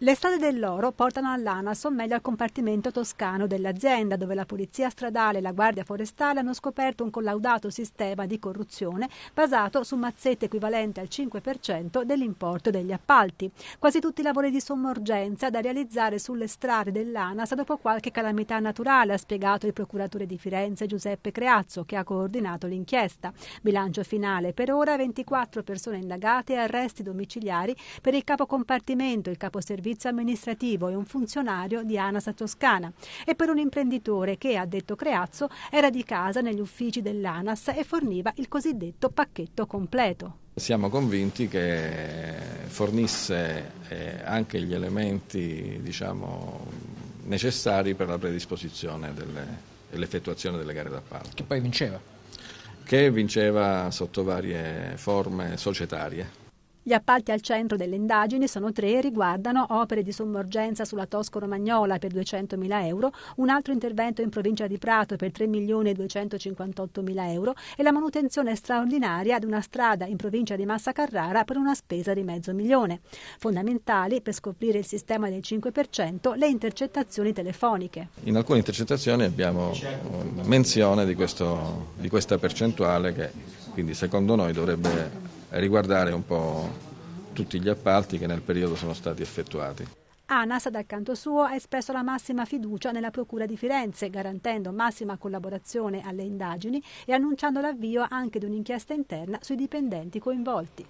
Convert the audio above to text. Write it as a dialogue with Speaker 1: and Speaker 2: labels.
Speaker 1: Le strade dell'oro portano all'ANAS o meglio al compartimento toscano dell'azienda dove la Polizia Stradale e la Guardia Forestale hanno scoperto un collaudato sistema di corruzione basato su mazzette equivalente al 5% dell'importo degli appalti. Quasi tutti i lavori di sommorgenza da realizzare sulle strade dell'ANAS dopo qualche calamità naturale, ha spiegato il procuratore di Firenze Giuseppe Creazzo che ha coordinato l'inchiesta. Bilancio finale per ora 24 persone indagate e arresti domiciliari per il capo compartimento, il caposervizio servizio amministrativo e un funzionario di ANAS Toscana e per un imprenditore che, ha detto Creazzo, era di casa negli uffici dell'ANAS e forniva il cosiddetto pacchetto completo.
Speaker 2: Siamo convinti che fornisse eh, anche gli elementi diciamo, necessari per la predisposizione delle, e l'effettuazione delle gare d'appalto. Che poi vinceva? Che vinceva sotto varie forme societarie.
Speaker 1: Gli appalti al centro delle indagini sono tre e riguardano opere di sommorgenza sulla Tosco-Romagnola per 200.000 euro, un altro intervento in provincia di Prato per 3.258.000 euro e la manutenzione straordinaria di una strada in provincia di Massa Carrara per una spesa di mezzo milione. Fondamentali per scoprire il sistema del 5% le intercettazioni telefoniche.
Speaker 2: In alcune intercettazioni abbiamo eh, menzione di, questo, di questa percentuale che quindi secondo noi dovrebbe riguardare un po' tutti gli appalti che nel periodo sono stati
Speaker 1: effettuati. ANAS, dal canto suo, ha espresso la massima fiducia nella Procura di Firenze, garantendo massima collaborazione alle indagini e annunciando l'avvio anche di un'inchiesta interna sui dipendenti coinvolti.